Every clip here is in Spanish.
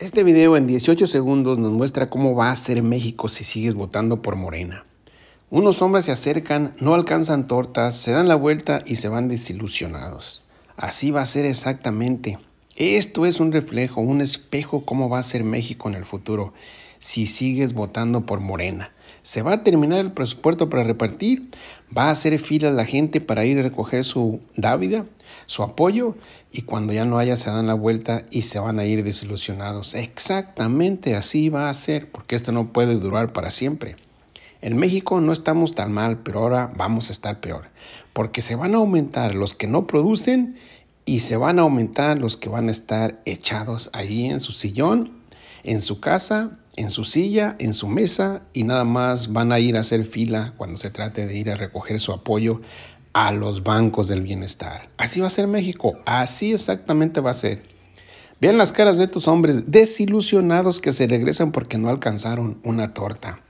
Este video en 18 segundos nos muestra cómo va a ser México si sigues votando por Morena. Unos hombres se acercan, no alcanzan tortas, se dan la vuelta y se van desilusionados. Así va a ser exactamente. Esto es un reflejo, un espejo cómo va a ser México en el futuro si sigues votando por Morena. Se va a terminar el presupuesto para repartir, va a hacer filas la gente para ir a recoger su dávida, su apoyo y cuando ya no haya se dan la vuelta y se van a ir desilusionados. Exactamente así va a ser porque esto no puede durar para siempre. En México no estamos tan mal, pero ahora vamos a estar peor, porque se van a aumentar los que no producen y se van a aumentar los que van a estar echados ahí en su sillón, en su casa, en su silla, en su mesa y nada más van a ir a hacer fila cuando se trate de ir a recoger su apoyo a los bancos del bienestar. Así va a ser México, así exactamente va a ser. Vean las caras de estos hombres desilusionados que se regresan porque no alcanzaron una torta.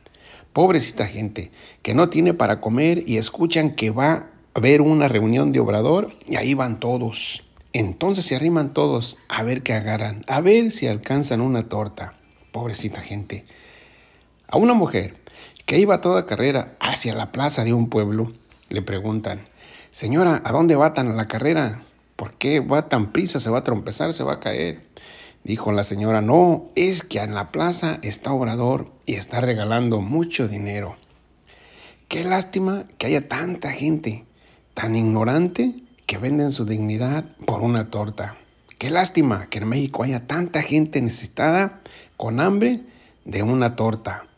Pobrecita gente que no tiene para comer y escuchan que va a haber una reunión de obrador y ahí van todos. Entonces se arriman todos a ver qué agarran, a ver si alcanzan una torta. Pobrecita gente. A una mujer que iba toda carrera hacia la plaza de un pueblo, le preguntan, Señora, ¿a dónde va tan la carrera? ¿Por qué va tan prisa? ¿Se va a trompezar? ¿Se va a caer? Dijo la señora, no, es que en la plaza está Obrador y está regalando mucho dinero. Qué lástima que haya tanta gente tan ignorante que venden su dignidad por una torta. Qué lástima que en México haya tanta gente necesitada con hambre de una torta.